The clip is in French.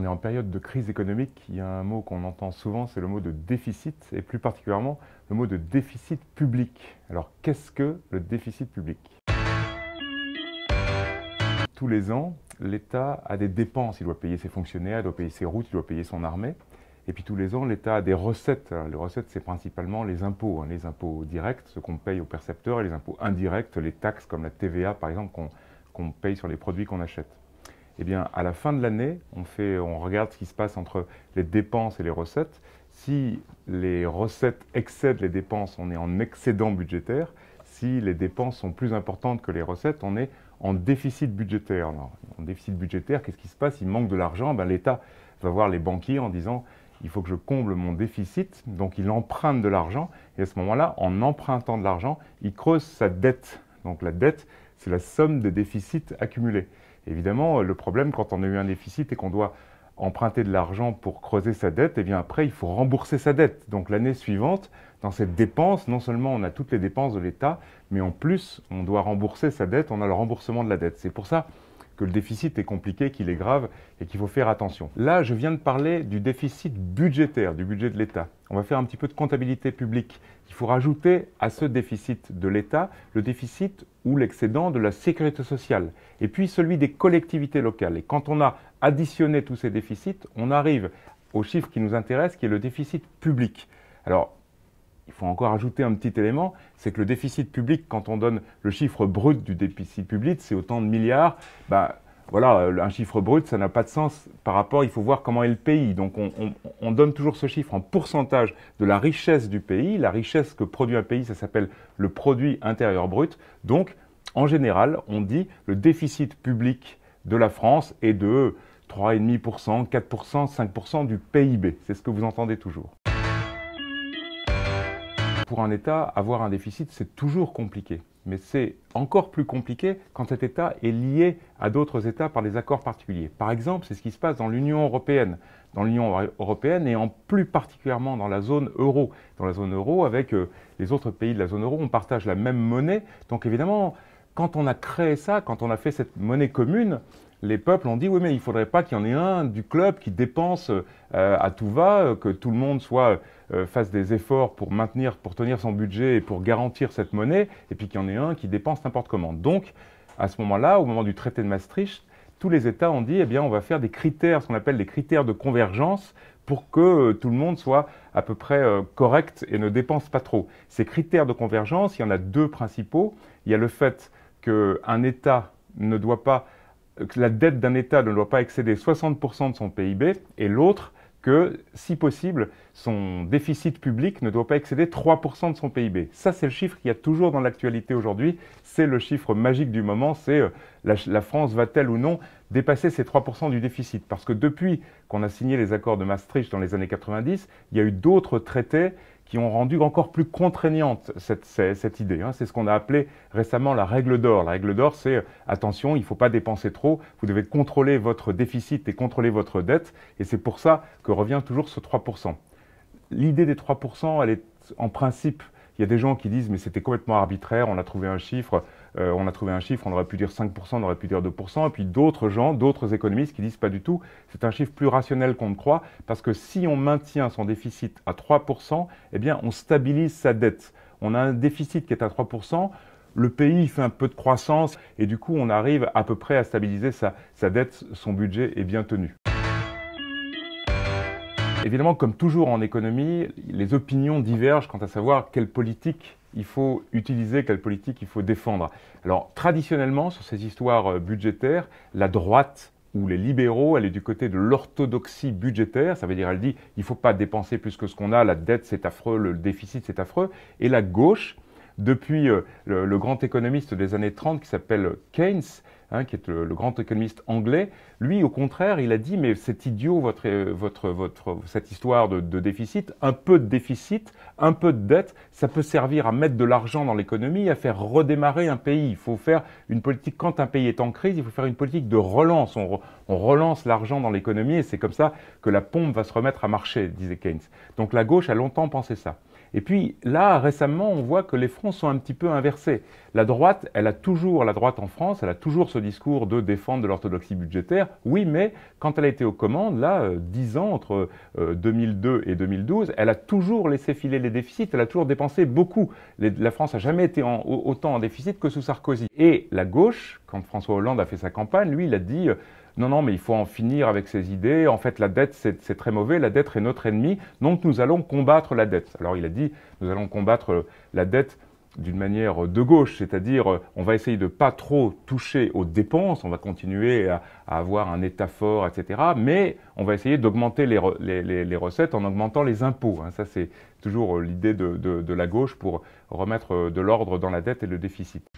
on est en période de crise économique, il y a un mot qu'on entend souvent, c'est le mot de déficit, et plus particulièrement le mot de déficit public. Alors qu'est-ce que le déficit public Tous les ans, l'État a des dépenses, il doit payer ses fonctionnaires, il doit payer ses routes, il doit payer son armée. Et puis tous les ans, l'État a des recettes. les recettes, c'est principalement les impôts, hein, les impôts directs, ce qu'on paye aux percepteurs, et les impôts indirects, les taxes comme la TVA par exemple qu'on paye sur les produits qu'on achète eh bien, à la fin de l'année, on, regarde ce qui se passe entre les dépenses et les recettes. Si les recettes excèdent les dépenses, on est en excédent budgétaire. Si les dépenses sont plus importantes que les recettes, on est en déficit budgétaire. Alors, en déficit budgétaire, qu'est-ce qui se passe Il manque de l'argent, ben, l'État va voir les banquiers en disant il faut que je comble mon déficit, donc il emprunte de l'argent, et à ce moment-là, en empruntant de l'argent, il creuse sa dette. Donc la dette, c'est la somme des déficits accumulés. Évidemment, le problème quand on a eu un déficit et qu'on doit emprunter de l'argent pour creuser sa dette, et eh bien après, il faut rembourser sa dette. Donc l'année suivante, dans cette dépense, non seulement on a toutes les dépenses de l'État, mais en plus, on doit rembourser sa dette, on a le remboursement de la dette. C'est pour ça que le déficit est compliqué, qu'il est grave et qu'il faut faire attention. Là, je viens de parler du déficit budgétaire, du budget de l'État. On va faire un petit peu de comptabilité publique. Il faut rajouter à ce déficit de l'État le déficit ou l'excédent de la sécurité sociale et puis celui des collectivités locales. Et quand on a additionné tous ces déficits, on arrive au chiffre qui nous intéresse, qui est le déficit public. Alors, il faut encore ajouter un petit élément, c'est que le déficit public, quand on donne le chiffre brut du déficit public, c'est autant de milliards. Bah, voilà, euh, un chiffre brut, ça n'a pas de sens par rapport, il faut voir comment est le pays. Donc on, donne toujours ce chiffre en pourcentage de la richesse du pays. La richesse que produit un pays, ça s'appelle le produit intérieur brut. Donc en général, on dit le déficit public de la France est de 3,5%, 4%, 5% du PIB. C'est ce que vous entendez toujours pour un État, avoir un déficit, c'est toujours compliqué. Mais c'est encore plus compliqué quand cet État est lié à d'autres États par des accords particuliers. Par exemple, c'est ce qui se passe dans l'Union européenne. Dans l'Union européenne et en plus particulièrement dans la zone euro. Dans la zone euro, avec euh, les autres pays de la zone euro, on partage la même monnaie. Donc évidemment, quand on a créé ça, quand on a fait cette monnaie commune, les peuples ont dit oui mais il ne faudrait pas qu'il y en ait un du club qui dépense euh, à tout va, euh, que tout le monde soit, euh, fasse des efforts pour maintenir, pour tenir son budget et pour garantir cette monnaie, et puis qu'il y en ait un qui dépense n'importe comment. Donc à ce moment-là, au moment du traité de Maastricht, tous les États ont dit eh bien on va faire des critères, ce qu'on appelle des critères de convergence pour que tout le monde soit à peu près correct et ne dépense pas trop. Ces critères de convergence, il y en a deux principaux. Il y a le fait qu'un État ne doit pas que la dette d'un État ne doit pas excéder 60% de son PIB, et l'autre que, si possible, son déficit public ne doit pas excéder 3% de son PIB. Ça, c'est le chiffre qu'il y a toujours dans l'actualité aujourd'hui. C'est le chiffre magique du moment. C'est euh, la, la, France va-t-elle ou non dépasser ces 3% du déficit Parce que depuis qu'on a signé les accords de Maastricht dans les années 90, il y a eu d'autres traités qui ont rendu encore plus contraignante cette, idée. Hein. C'est ce qu'on a appelé récemment la règle d'or. La règle d'or, c'est attention, il ne faut pas dépenser trop, vous devez contrôler votre déficit et contrôler votre dette, et c'est pour ça que revient toujours ce 3%. L'idée des 3%, elle est en principe il y a des gens qui disent mais c'était complètement arbitraire, on a trouvé un chiffre, euh, on a trouvé un chiffre, on aurait pu dire 5%, on aurait pu dire 2%, et puis d'autres gens, d'autres économistes qui disent pas du tout, c'est un chiffre plus rationnel qu'on ne croit, parce que si on maintient son déficit à 3%, eh bien on stabilise sa dette. On a un déficit qui est à 3%, le pays fait un peu de croissance, et du coup on arrive à peu près à stabiliser sa dette, son budget est bien tenu. Évidemment, comme toujours en économie, les opinions divergent quant à savoir quelle politique il faut utiliser, quelle politique il faut défendre. Alors, traditionnellement, sur ces histoires euh, budgétaires, la droite ou les libéraux, elle est du côté de l'orthodoxie budgétaire, ça veut dire elle dit il ne faut pas dépenser plus que ce qu'on a, la dette c'est affreux, le déficit c'est affreux, et la gauche, depuis euh, le, le grand économiste des années 30 qui s'appelle Keynes, Hein, qui est le, grand économiste anglais, lui, au contraire, il a dit, mais c'est idiot, votre, euh, votre, votre, cette histoire de, déficit, un peu de déficit, un peu de dette, ça peut servir à mettre de l'argent dans l'économie, à faire redémarrer un pays. Il faut faire une politique, quand un pays est en crise, il faut faire une politique de relance. On, on relance l'argent dans l'économie et c'est comme ça que la pompe va se remettre à marcher, disait Keynes. Donc la gauche a longtemps pensé ça. Et puis là, récemment, on voit que les fronts sont un petit peu inversés. La droite, elle a toujours, la droite en France, elle a toujours ce discours de défendre de l'orthodoxie budgétaire. Oui, mais quand elle a été aux commandes, là, euh, dix 10 ans, entre 2002 euh, et 2012, elle a toujours laissé filer les déficits, elle a toujours dépensé beaucoup. la France n'a jamais été autant en déficit que sous Sarkozy. Et la gauche, quand François Hollande a fait sa campagne, lui, il a dit euh, non, non, mais il faut en finir avec ces idées. En fait, la dette, c'est très mauvais. La dette est notre ennemi. Donc, nous allons combattre la dette. Alors, il a dit nous allons combattre euh, la dette d'une manière euh, de gauche, c'est-à-dire on va essayer de pas trop toucher aux dépenses, on va continuer à, avoir un État fort, etc. Mais on va essayer d'augmenter les, recettes en augmentant les impôts. Hein. ça, c'est toujours l'idée de la gauche pour remettre de l'ordre dans la dette et le déficit.